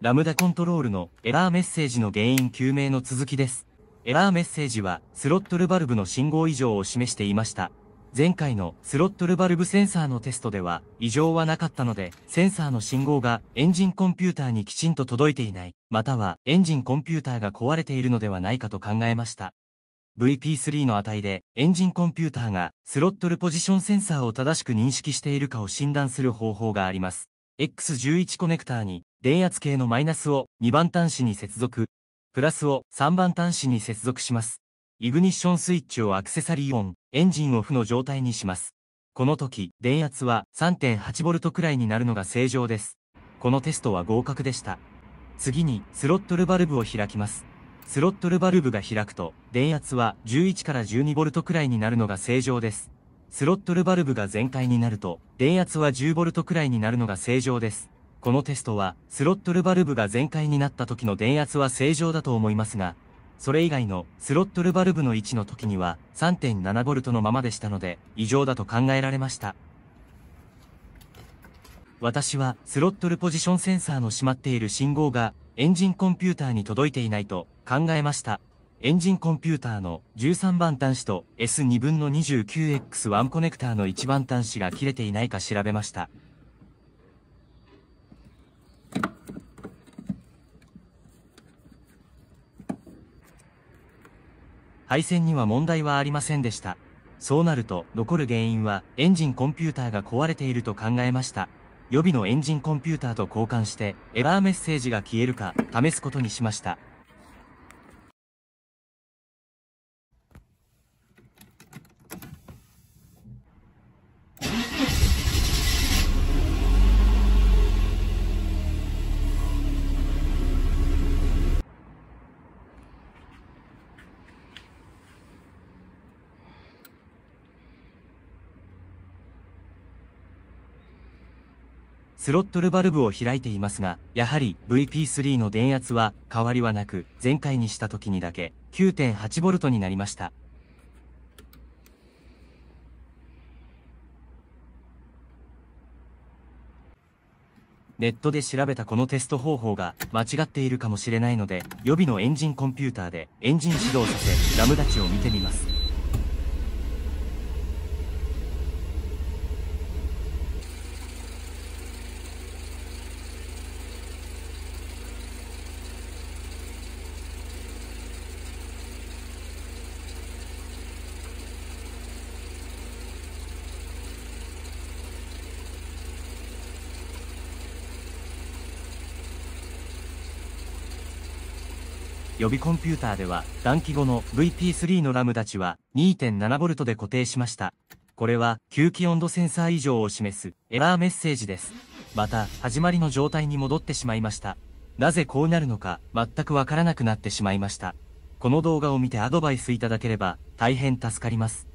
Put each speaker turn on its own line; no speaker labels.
ラムダコントロールのエラーメッセージの原因究明の続きです。エラーメッセージはスロットルバルブの信号異常を示していました。前回のスロットルバルブセンサーのテストでは異常はなかったので、センサーの信号がエンジンコンピューターにきちんと届いていない、またはエンジンコンピューターが壊れているのではないかと考えました。VP3 の値でエンジンコンピューターがスロットルポジションセンサーを正しく認識しているかを診断する方法があります。X11 コネクターに電圧計のマイナスを2番端子に接続、プラスを3番端子に接続します。イグニッションスイッチをアクセサリーオン、エンジンオフの状態にします。この時、電圧は 3.8V くらいになるのが正常です。このテストは合格でした。次に、スロットルバルブを開きます。スロットルバルブが開くと、電圧は11から 12V くらいになるのが正常です。スロットルバルブが全開になると、電圧は 10V くらいになるのが正常です。このテストはスロットルバルブが全開になった時の電圧は正常だと思いますが、それ以外のスロットルバルブの位置の時には 3.7V のままでしたので異常だと考えられました。私はスロットルポジションセンサーのしまっている信号がエンジンコンピューターに届いていないと考えました。エンジンコンピューターの13番端子と S2 分の 29X1 コネクターの1番端子が切れていないか調べました。配線には問題はありませんでした。そうなると、残る原因は、エンジンコンピューターが壊れていると考えました。予備のエンジンコンピューターと交換して、エラーメッセージが消えるか、試すことにしました。スロットルバルブを開いていますが、やはり VP3 の電圧は変わりはなく、前回にした時にだけ 9.8V になりました。ネットで調べたこのテスト方法が間違っているかもしれないので、予備のエンジンコンピューターでエンジン始動させ、ラムダちを見てみます。予備コンピューターでは、暖気後の VP3 のラムダチは 2.7V で固定しました。これは、吸気温度センサー以上を示すエラーメッセージです。また、始まりの状態に戻ってしまいました。なぜこうなるのか、全くわからなくなってしまいました。この動画を見てアドバイスいただければ、大変助かります。